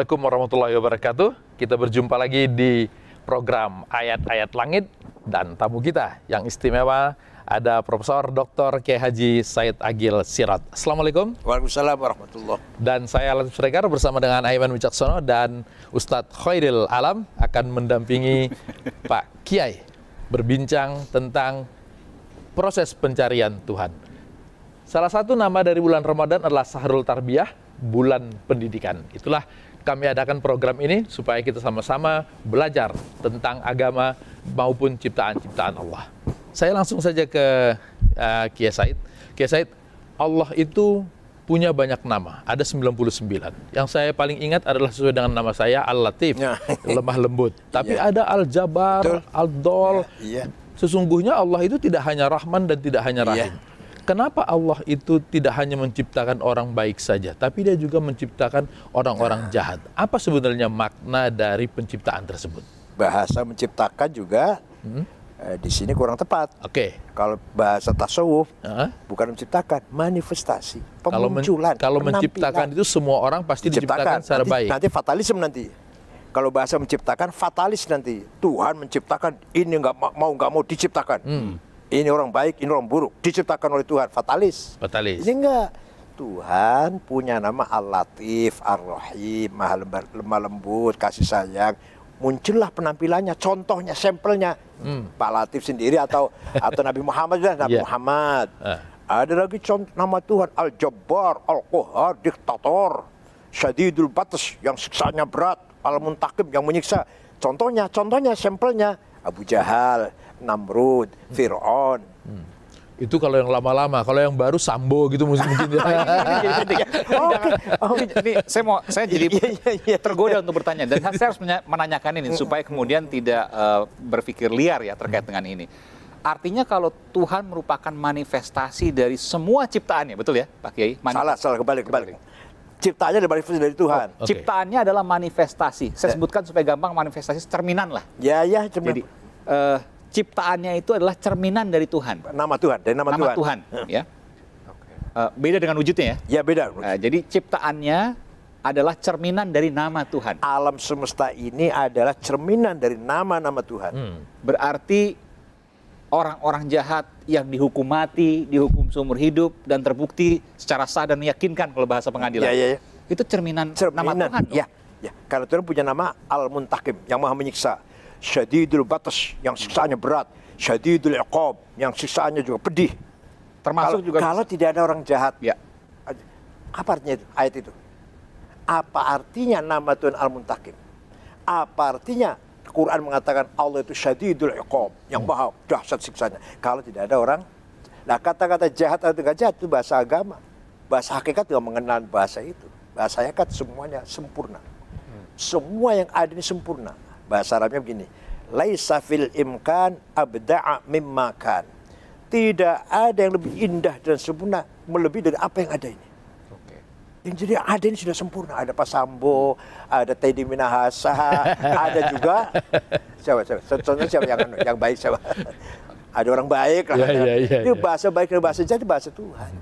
Assalamualaikum warahmatullahi wabarakatuh. Kita berjumpa lagi di program Ayat-Ayat Langit dan tamu kita yang istimewa ada Profesor Dr. K. Haji Said Agil Sirat. Assalamualaikum. Waalaikumsalam warahmatullahi Dan saya Latif Srekar bersama dengan Aiman Wicaksono dan Ustadz Khairil Alam akan mendampingi Pak Kiai berbincang tentang proses pencarian Tuhan. Salah satu nama dari bulan Ramadan adalah Sahrul Tarbiyah, bulan pendidikan. Itulah kami adakan program ini supaya kita sama-sama belajar tentang agama maupun ciptaan-ciptaan Allah. Saya langsung saja ke uh, Kiai Said. Kiai Said, Allah itu punya banyak nama, ada 99. Yang saya paling ingat adalah sesuai dengan nama saya Al-Latif, ya. lemah lembut. Tapi ya. ada Al-Jabar, Al-Dol. Ya. Ya. Sesungguhnya Allah itu tidak hanya Rahman dan tidak hanya Rahim. Ya. Kenapa Allah itu tidak hanya menciptakan orang baik saja, tapi dia juga menciptakan orang-orang jahat? Apa sebenarnya makna dari penciptaan tersebut? Bahasa menciptakan juga hmm? eh, di sini kurang tepat. Oke. Okay. Kalau bahasa tasawuf huh bukan menciptakan, manifestasi, pemunculan. Kalau, men- kalau menciptakan itu semua orang pasti diciptakan, diciptakan secara nanti, baik. Nanti fatalisme nanti kalau bahasa menciptakan fatalis nanti Tuhan menciptakan ini nggak mau nggak mau diciptakan hmm ini orang baik, ini orang buruk. Diciptakan oleh Tuhan, fatalis. Fatalis. Ini enggak. Tuhan punya nama Al-Latif, Ar-Rahim, Maha lemah lembut, kasih sayang. Muncullah penampilannya, contohnya, sampelnya. Hmm. Pak Latif sendiri atau atau Nabi Muhammad sudah Nabi yeah. Muhammad. Uh. Ada lagi contoh nama Tuhan Al-Jabbar, al qohar diktator, Syadidul Batas yang siksaannya berat, Al-Muntakim yang menyiksa. Contohnya, contohnya sampelnya Abu Jahal, Namrud, hmm. Fir'aun. Hmm. Itu kalau yang lama-lama, kalau yang baru Sambo gitu mungkin ya. saya mau saya jadi tergoda untuk bertanya dan saya harus menanyakan ini hmm. supaya kemudian tidak uh, berpikir liar ya terkait hmm. dengan ini. Artinya kalau Tuhan merupakan manifestasi dari semua ciptaannya, betul ya Pak Kiai? Manif salah, salah, kebalik, kebalik. Ciptaannya dari manifestasi dari Tuhan. Oh, okay. Ciptaannya adalah manifestasi. Saya eh. sebutkan supaya gampang manifestasi cerminan lah. Ya, ya, cerminan. Jadi, uh, ciptaannya itu adalah cerminan dari Tuhan. Nama Tuhan, dari nama, nama Tuhan. Tuhan ya. Okay. Uh, eh, beda dengan wujudnya ya? Ya beda. Uh, jadi ciptaannya adalah cerminan dari nama Tuhan. Alam semesta ini adalah cerminan dari nama-nama Tuhan. Hmm. Berarti orang-orang jahat yang dihukum mati, dihukum seumur hidup dan terbukti secara sah dan meyakinkan kalau bahasa pengadilan. Ya, ya, ya. Itu cerminan, cerminan nama Tuhan. Ya, ya. Karena Tuhan punya nama Al-Muntakim yang Maha menyiksa syadidul batas yang siksaannya berat, syadidul iqab yang siksaannya juga pedih. Termasuk kalau, juga kalau tidak ada orang jahat. Ya. Apa artinya itu, ayat itu? Apa artinya nama Tuhan Al-Muntakim? Apa artinya Quran mengatakan Allah itu syadidul iqab yang maha dahsyat siksanya kalau tidak ada orang nah kata-kata jahat atau tidak jahat itu bahasa agama bahasa hakikat tidak mengenal bahasa itu bahasa hakikat semuanya sempurna hmm. semua yang ada ini sempurna Bahasa Arabnya begini. Laisa fil imkan abda'a mimma kan. Tidak ada yang lebih indah dan sempurna melebihi dari apa yang ada ini. Yang jadi ada ini sudah sempurna. Ada Pak Sambo, ada Teddy Minahasa, ada juga siapa siapa. Contohnya siapa yang anu, yang baik siapa. Ada orang baik lah. Yeah, yeah, yeah, Ini iya. bahasa baik dan bahasa jahat bahasa Tuhan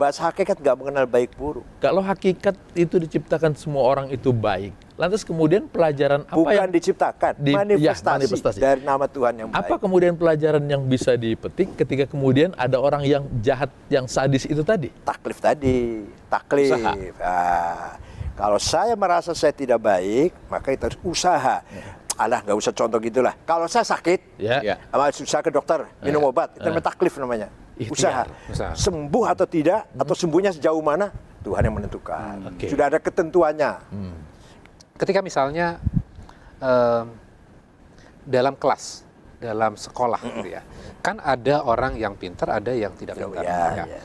bahasa hakikat gak mengenal baik buruk. Kalau hakikat itu diciptakan semua orang itu baik, lantas kemudian pelajaran apa Bukan yang diciptakan, di, ya, manifestasi, ya, manifestasi dari nama Tuhan yang baik. Apa kemudian pelajaran yang bisa dipetik ketika kemudian ada orang yang jahat, yang sadis itu tadi? Taklif tadi, taklif. Nah, kalau saya merasa saya tidak baik, maka itu harus usaha. Ya alah nggak usah contoh gitulah. Kalau saya sakit, yeah. Ya. susah ke dokter minum yeah. obat, itu yeah. taklif namanya usaha. usaha. Sembuh atau tidak hmm. atau sembuhnya sejauh mana Tuhan yang menentukan. Hmm. Okay. Sudah ada ketentuannya. Hmm. Ketika misalnya ehm, dalam kelas, dalam sekolah, mm gitu ya, kan ada orang yang pintar, ada yang tidak pintar. Oh, ya, ya. Ya.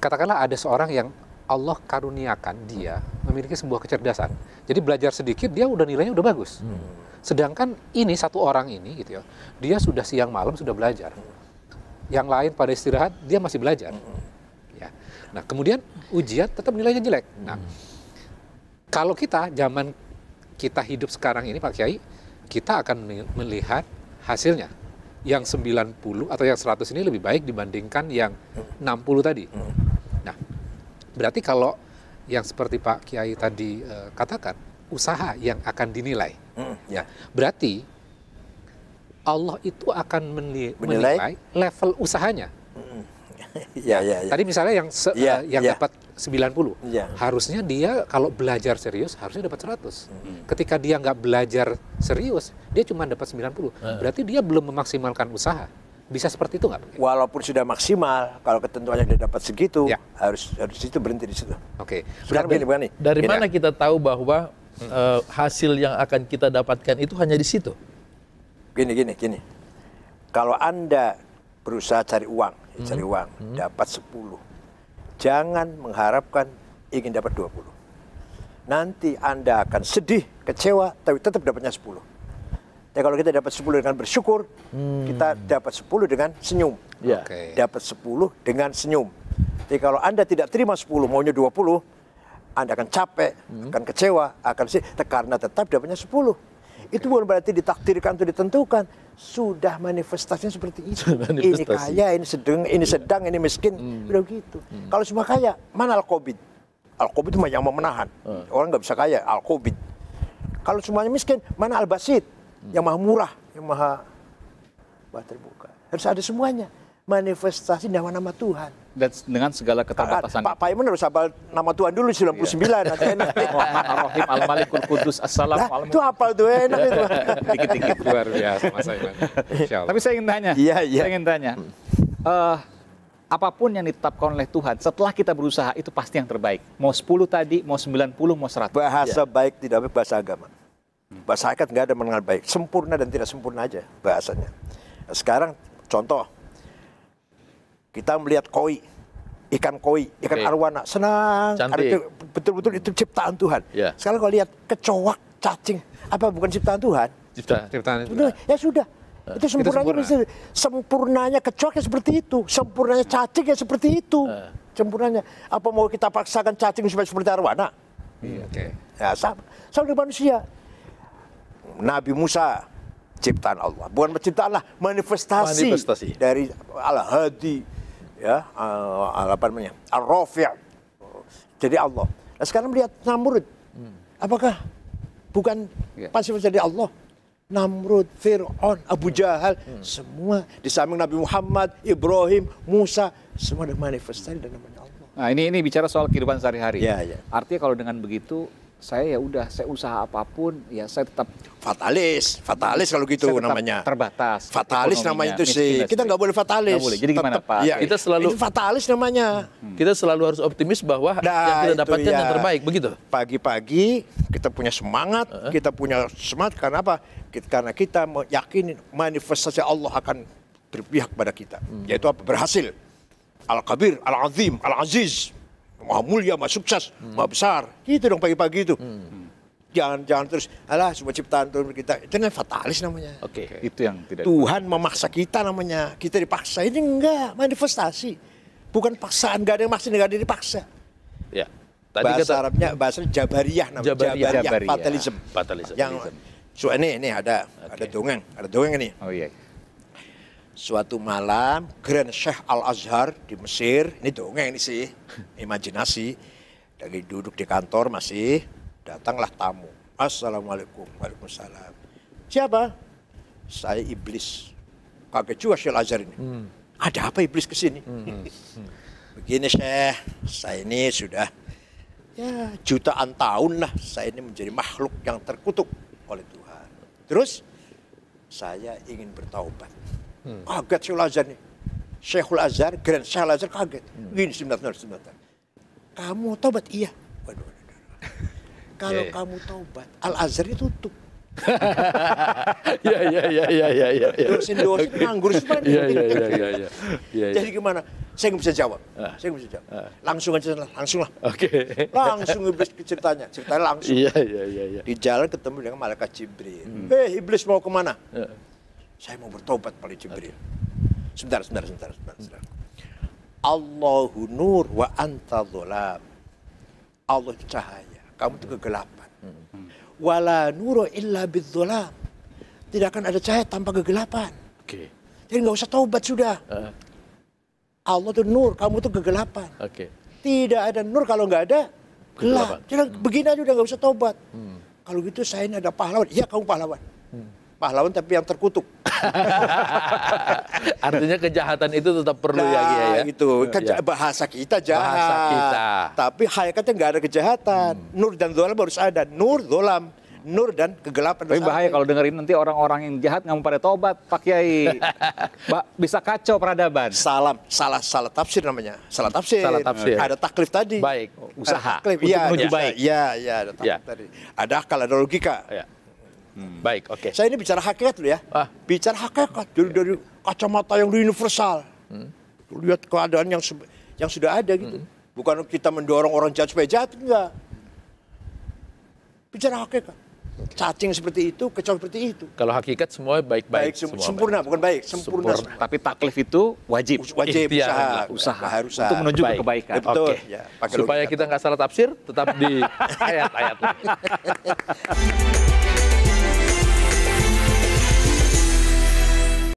Katakanlah ada seorang yang Allah karuniakan dia memiliki sebuah kecerdasan. Jadi belajar sedikit dia udah nilainya udah bagus. Hmm. Sedangkan ini satu orang ini gitu ya, dia sudah siang malam sudah belajar. Hmm yang lain pada istirahat, dia masih belajar. Ya. Nah, kemudian ujian tetap nilainya jelek. Nah, kalau kita zaman kita hidup sekarang ini Pak Kiai, kita akan melihat hasilnya. Yang 90 atau yang 100 ini lebih baik dibandingkan yang 60 tadi. Nah, berarti kalau yang seperti Pak Kiai tadi uh, katakan, usaha yang akan dinilai. Hmm. ya. Berarti Allah itu akan menilai, menilai level usahanya. ya, ya, ya. Tadi misalnya yang se, ya, uh, yang ya. dapat 90, ya. harusnya dia kalau belajar serius harusnya dapat 100. Hmm. Ketika dia nggak belajar serius, dia cuma dapat 90. Hmm. Eh. Berarti dia belum memaksimalkan usaha. Bisa seperti itu nggak? Walaupun sudah maksimal, kalau ketentuannya dia dapat segitu, ya. harus harus itu berhenti di situ. Oke. Okay. Berarti begini, dari ya. mana kita tahu bahwa hmm. uh, hasil yang akan kita dapatkan itu hanya di situ? gini gini gini. Kalau Anda berusaha cari uang, ya, hmm. cari uang, hmm. dapat 10. Jangan mengharapkan ingin dapat 20. Nanti Anda akan sedih, kecewa, tapi tetap dapatnya 10. Ya, kalau kita dapat 10 dengan bersyukur, hmm. kita dapat 10 dengan senyum. Ya. Okay. Dapat 10 dengan senyum. Jadi kalau Anda tidak terima 10, maunya 20, Anda akan capek, hmm. akan kecewa, akan sih karena tetap dapatnya 10. Itu bukan berarti ditakdirkan atau ditentukan. Sudah manifestasinya seperti itu. ini kaya, ini sedang, ini iya. sedang, ini miskin. Hmm. Udah gitu. Hmm. Kalau semua kaya, mana Al-Qobid? Al-Qobid itu yang memenahan. Hmm. Orang nggak bisa kaya, Al-Qobid. Kalau semuanya miskin, mana Al-Basid? Hmm. Yang maha murah, yang maha, maha terbuka. Harus ada semuanya manifestasi nama-nama Tuhan. Dan dengan segala keterbatasan. Pak Pak Pai harus hafal nama Tuhan dulu 99. Rohim iya. Nanti al Malikul Kudus Assalam. itu hafal tuh enak itu. Dikit-dikit luar biasa Mas Iman. Tapi saya ingin tanya. Iya, iya. Saya ingin tanya. Uh, apapun yang ditetapkan oleh Tuhan, setelah kita berusaha itu pasti yang terbaik. Mau 10 tadi, mau 90, mau 100. Bahasa ya. baik tidak baik bahasa agama. Bahasa akad nggak ada mengenal baik. Sempurna dan tidak sempurna aja bahasanya. Sekarang contoh, kita melihat koi, ikan koi, ikan okay. arwana, senang. Betul-betul itu ciptaan Tuhan. Yeah. Sekarang kalau lihat kecoak, cacing, apa bukan ciptaan Tuhan? Ciptaan. Ciptaan. itu Ya sudah. Ya. itu sempurnanya itu sempurna. sempurnanya kecoak ya seperti itu, sempurnanya cacing ya seperti itu. Uh. Sempurnanya apa mau kita paksakan cacing supaya seperti arwana? Iya, okay. Ya sama, sama dengan manusia. Nabi Musa ciptaan Allah, bukan menciptalah lah, manifestasi, manifestasi. dari Allah hadi ya al eh, apa namanya al jadi Allah nah, sekarang melihat Namrud hmm. apakah bukan yeah. pasti menjadi Allah Namrud, Fir'aun, Abu hmm. Jahal, hmm. semua di samping Nabi Muhammad, Ibrahim, Musa, semua ada manifestasi dan namanya Allah. Nah ini ini bicara soal kehidupan sehari-hari. Ya, yeah. Artinya kalau dengan begitu saya ya udah saya usaha apapun ya saya tetap fatalis fatalis kalau gitu namanya terbatas fatalis namanya itu sih kita nggak boleh fatalis gak boleh. jadi gimana pak ya, kita selalu ini fatalis namanya hmm. kita selalu harus optimis bahwa nah, yang kita dapatkan ya. yang terbaik begitu pagi-pagi kita punya semangat uh -huh. kita punya semangat karena apa karena kita yakin manifestasi Allah akan berpihak pada kita hmm. yaitu apa berhasil al kabir al azim al aziz maha mulia, maha sukses, hmm. maha besar. Gitu dong pagi-pagi itu. Hmm. Jangan jangan terus alah semua ciptaan Tuhan kita. Itu kan fatalis namanya. Oke, okay. itu yang tidak Tuhan memaksa kita namanya. Kita dipaksa. Ini enggak manifestasi. Bukan paksaan, enggak ada yang maksa, enggak ada yang dipaksa. Ya. Tadi bahasa kata, Arabnya bahasa Jabariyah namanya. Jabariyah, Jabariyah, Jabariyah. fatalism. Fatalism. Yang so, ini, ini ada okay. ada dongeng, ada dongeng ini. Oh iya. Yeah suatu malam Grand Sheikh Al Azhar di Mesir, ini dongeng ini sih, imajinasi. Dari duduk di kantor masih datanglah tamu. Assalamualaikum, waalaikumsalam. Siapa? Saya iblis. Kaget juga Sheikh Al Azhar ini. Hmm. Ada apa iblis kesini? Hmm, hmm. Hmm. Begini Syekh, saya ini sudah ya jutaan tahun lah saya ini menjadi makhluk yang terkutuk oleh Tuhan. Terus saya ingin bertaubat Hmm. Kaget Syekhul Azhar nih. Syekhul Azhar, Grand Syekhul Azhar kaget. Hmm. Ini sebentar, sebentar. Kamu tobat? Iya. Waduh, waduh, Kalau yeah. kamu tobat, Al-Azhar tutup. ya ya ya ya ya ya. Dosen dosen okay. nganggur semua. Ya ya ya ya ya. Jadi gimana? Saya nggak bisa jawab. Ah. Saya nggak bisa jawab. Ah. Langsung aja lah, langsung lah. Oke. Okay. Langsung iblis ceritanya, ceritanya langsung. Iya iya iya. Di jalan ketemu dengan malaikat Jibril. Hmm. Eh hey, iblis mau kemana? Ya. Saya mau bertobat pada Jibril. Okay. Sebentar, sebentar, sebentar, sebentar, sebentar. Allahu nur wa anta dhulam. Allah itu cahaya, kamu itu kegelapan. Wala nuru illa bidzulam. Tidak akan ada cahaya tanpa kegelapan. Oke. Okay. Jadi nggak usah taubat sudah. Uh. Allah itu nur, kamu itu kegelapan. Oke. Okay. Tidak ada nur kalau nggak ada gelap. Jadi begini aja udah nggak usah taubat. Hmm. Kalau gitu saya ini ada pahlawan. Iya kamu pahlawan. Hmm pahlawan tapi yang terkutuk. Artinya kejahatan itu tetap perlu ya, ya? nah, ya Gia ya. itu. Iya. Keja ya. bahasa kita jahat. Bahasa kita. Tapi hakikatnya nggak ada kejahatan. Hmm. Nur dan dolam harus ada. Nur dolam nur dan kegelapan. Tapi bahaya kalau dengerin nanti orang-orang yang jahat nggak mau pada tobat, Pak Kiai. bisa kacau peradaban. Salam, salah salah tafsir namanya. Salah tafsir. Salah tafsir. Ada taklif tadi. Baik, usaha. Ada taklif. Untuk ya, menuju ya, baik. Iya, iya, ada taklif ya. tadi. Ada akal, ada logika. Ya. Hmm. Baik, oke. Okay. Saya ini bicara hakikat loh ya. Ah. Bicara hakikat dari, dari kacamata yang universal. Hmm. Lihat keadaan yang yang sudah ada gitu. Hmm. Bukan kita mendorong orang jahat supaya jahat enggak. Bicara hakikat. Cacing seperti itu, kecoa seperti itu. Kalau hakikat semua baik-baik. sem sempurna, baik. bukan baik, sempurna. sempurna. Tapi taklif itu wajib. Wajib, Ihtiar, usaha. usaha. Harus usaha. Untuk menuju baik. kebaikan. Ya, betul. Okay. Ya, Supaya kita nggak salah tafsir, tetap di ayat-ayat.